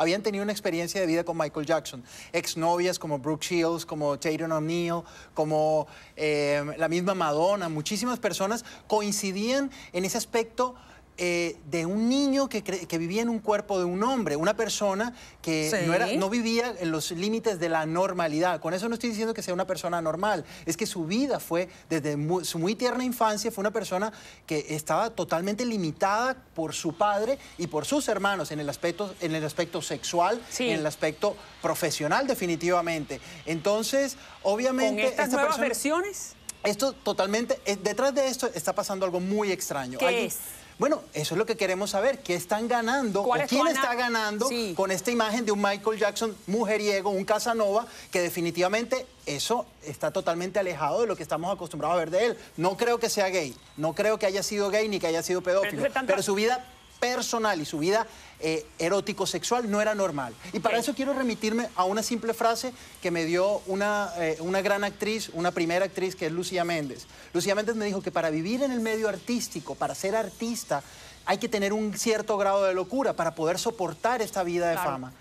habían tenido una experiencia de vida con Michael Jackson. Exnovias como Brooke Shields, como Tatum O'Neill, como eh, la misma Madonna, muchísimas personas coincidían en ese aspecto eh, de un niño que, vivía en un cuerpo de un hombre, una persona que no, era, vivía en los límites de la normalidad. Con eso no estoy diciendo que sea una persona normal, es que su vida fue, desde su muy tierna infancia, fue una persona que estaba totalmente limitada por su padre y por sus hermanos en el aspecto, en el aspecto sexual, y en el aspecto profesional definitivamente. Entonces, obviamente... ¿Con estas versiones? Esto totalmente, eh, detrás de esto está pasando algo muy extraño. ¿Qué es? Bueno, eso es lo que queremos saber, qué están ganando o quién está ganando con esta imagen de un Michael Jackson mujeriego, un Casanova, que definitivamente eso está totalmente alejado de lo que estamos acostumbrados a ver de él. No creo que sea gay, no creo que haya sido gay ni que haya sido pedófilo, pero su vida personal y su vida eh, erótico-sexual no era normal. Y para eso quiero remitirme a una simple frase que me dio una, eh, una gran actriz, una primera actriz, que es Lucía Méndez. Lucía Méndez me dijo que para vivir en el medio artístico, para ser artista, hay que tener un cierto grado de locura para poder soportar esta vida de fama.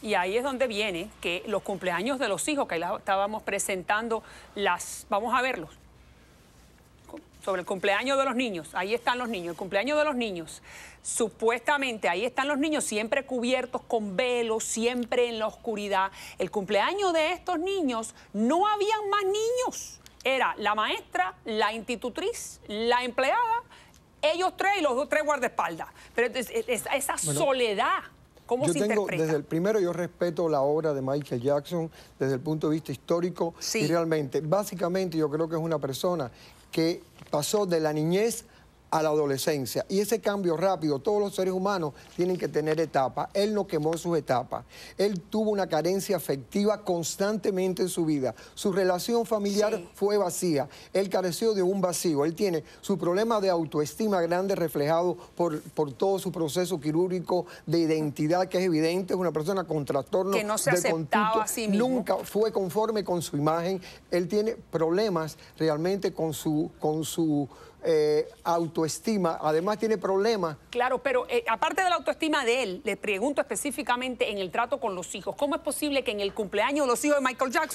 Y ahí es donde viene que los cumpleaños de los hijos, que ahí estábamos presentando, las, vamos a verlos, sobre el cumpleaños de los niños. Ahí están los niños, el cumpleaños de los niños. Supuestamente ahí están los niños siempre cubiertos con velos, siempre en la oscuridad. El cumpleaños de estos niños no habían más niños. Era la maestra, la institutriz, la empleada, ellos tres y los dos tres guardaespaldas. Pero esa soledad yo tengo, Desde el primero yo respeto la obra de Michael Jackson desde el punto de vista histórico y realmente, básicamente yo creo que es una persona que pasó de la niñez a la adolescencia. Y ese cambio rápido, todos los seres humanos tienen que tener etapas. Él no quemó sus etapas. Él tuvo una carencia afectiva constantemente en su vida. Su relación familiar fue vacía. Él careció de un vacío. Él tiene su problema de autoestima grande reflejado por, por todo su proceso quirúrgico de identidad, que es evidente. Es una persona con trastorno que no se aceptaba Nunca fue conforme con su imagen. Él tiene problemas realmente con su... Con su eh, autoestima, además tiene problemas. Claro, pero eh, aparte de la autoestima de él, le pregunto específicamente en el trato con los hijos, ¿cómo es posible que en el cumpleaños los hijos de Michael Jackson...